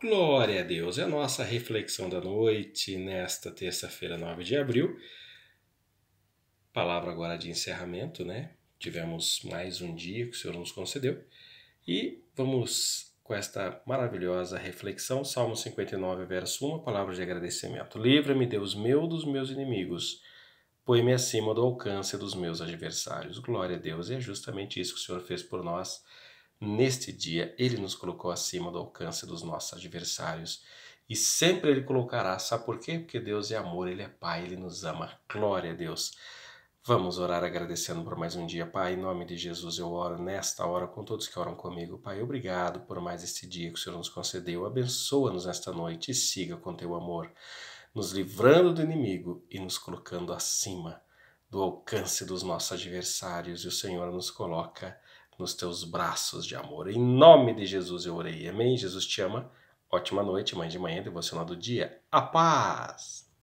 Glória a Deus! É a nossa reflexão da noite nesta terça-feira, 9 de abril. Palavra agora de encerramento, né? Tivemos mais um dia que o Senhor nos concedeu e vamos com esta maravilhosa reflexão, Salmo 59, verso 1, palavra de agradecimento. Livra-me, Deus meu, dos meus inimigos, põe-me acima do alcance dos meus adversários. Glória a Deus! E é justamente isso que o Senhor fez por nós Neste dia, ele nos colocou acima do alcance dos nossos adversários e sempre ele colocará. Sabe por quê? Porque Deus é amor, ele é Pai, ele nos ama. Glória a Deus. Vamos orar agradecendo por mais um dia, Pai. Em nome de Jesus eu oro nesta hora com todos que oram comigo. Pai, obrigado por mais este dia que o Senhor nos concedeu. Abençoa-nos nesta noite e siga com teu amor, nos livrando do inimigo e nos colocando acima do alcance dos nossos adversários. E o Senhor nos coloca nos teus braços de amor. Em nome de Jesus eu orei. Amém? Jesus te ama. Ótima noite, mãe de manhã, devocional do dia. A paz!